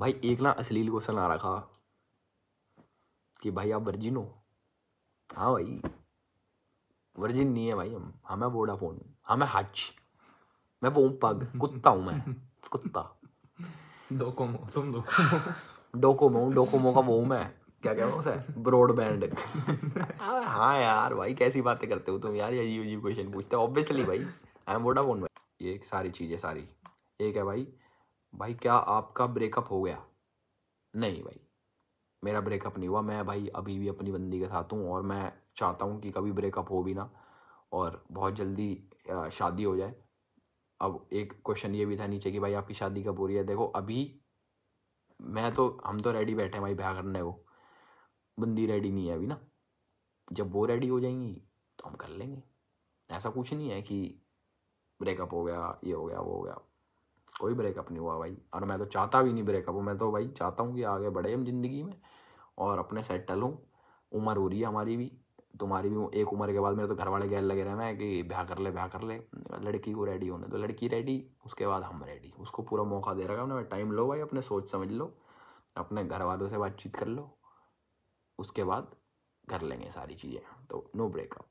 भाई एक ना अश्लील क्वेश्चन आ रखा कि भाई आप वर्जिन हो हाँ भाई वर्जिन नहीं है भाई हम हाँ मैं बोडा फोन हाँ मैं हच मैं वो पग कुत्ता हूँ मैं कुत्ता डोकोमो तुम डोकोमो डोकोमो डोकोमो का वो मैं क्या क्या रहा सर ब्रॉडबैंड हाँ यार भाई कैसी बातें करते हो तुम यार अजीब अजीब क्वेश्चन पूछते हो ऑब्वियसली भाई आई एम वोडाफोन भाई ये सारी चीज़ है सारी एक है भाई भाई क्या आपका ब्रेकअप हो गया नहीं भाई मेरा ब्रेकअप नहीं हुआ मैं भाई अभी भी अपनी बंदी के साथ हूँ और मैं चाहता हूँ कि कभी ब्रेकअप हो भी ना और बहुत जल्दी शादी हो जाए अब एक क्वेश्चन ये भी था नीचे कि भाई आपकी शादी कब हो रही है देखो अभी मैं तो हम तो रेडी बैठे हैं भाई ब्याह करने को बंदी रेडी नहीं है अभी ना जब वो रेडी हो जाएंगी तो हम कर लेंगे ऐसा कुछ नहीं है कि ब्रेकअप हो गया ये हो गया वो हो गया कोई ब्रेकअप नहीं हुआ भाई और मैं तो चाहता भी नहीं ब्रेकअप मैं तो भाई चाहता हूँ कि आगे बढ़े हम ज़िंदगी में और अपने सेटल हूँ उम्र हो रही है हमारी भी तुम्हारी भी एक उम्र के बाद मेरे तो घर वाले गैर लगे रहे हैं कि ब्याह कर ले ब्याह कर ले लड़की को रेडी होने तो लड़की रेडी उसके बाद हम रेडी उसको पूरा मौका दे रखा अपने टाइम लो भाई अपने सोच समझ लो अपने घर वालों से बातचीत कर लो उसके बाद कर लेंगे सारी चीज़ें तो नो ब्रेकअप